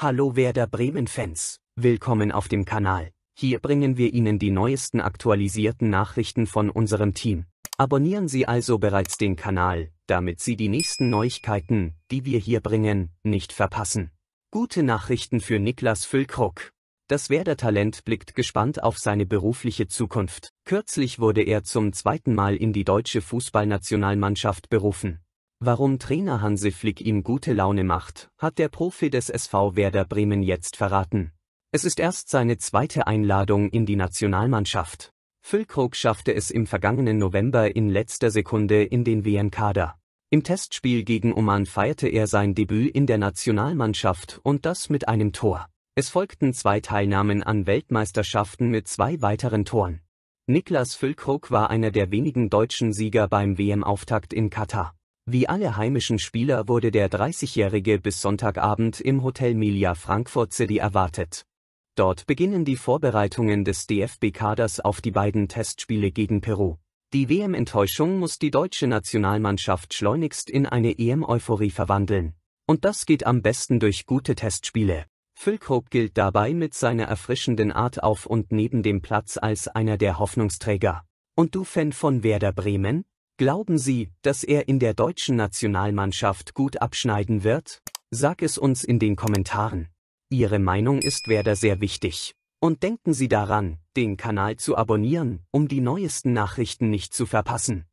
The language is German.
Hallo Werder Bremen-Fans, willkommen auf dem Kanal. Hier bringen wir Ihnen die neuesten aktualisierten Nachrichten von unserem Team. Abonnieren Sie also bereits den Kanal, damit Sie die nächsten Neuigkeiten, die wir hier bringen, nicht verpassen. Gute Nachrichten für Niklas Füllkrug. Das Werder-Talent blickt gespannt auf seine berufliche Zukunft. Kürzlich wurde er zum zweiten Mal in die deutsche Fußballnationalmannschaft berufen. Warum Trainer Hansi Flick ihm gute Laune macht, hat der Profi des SV Werder Bremen jetzt verraten. Es ist erst seine zweite Einladung in die Nationalmannschaft. Füllkrug schaffte es im vergangenen November in letzter Sekunde in den WM-Kader. Im Testspiel gegen Oman feierte er sein Debüt in der Nationalmannschaft und das mit einem Tor. Es folgten zwei Teilnahmen an Weltmeisterschaften mit zwei weiteren Toren. Niklas Füllkrug war einer der wenigen deutschen Sieger beim WM-Auftakt in Katar. Wie alle heimischen Spieler wurde der 30-Jährige bis Sonntagabend im Hotel Milia Frankfurt City erwartet. Dort beginnen die Vorbereitungen des DFB-Kaders auf die beiden Testspiele gegen Peru. Die WM-Enttäuschung muss die deutsche Nationalmannschaft schleunigst in eine EM-Euphorie verwandeln. Und das geht am besten durch gute Testspiele. Füllkrug gilt dabei mit seiner erfrischenden Art auf und neben dem Platz als einer der Hoffnungsträger. Und du Fan von Werder Bremen? Glauben Sie, dass er in der deutschen Nationalmannschaft gut abschneiden wird? Sag es uns in den Kommentaren. Ihre Meinung ist Werder sehr wichtig. Und denken Sie daran, den Kanal zu abonnieren, um die neuesten Nachrichten nicht zu verpassen.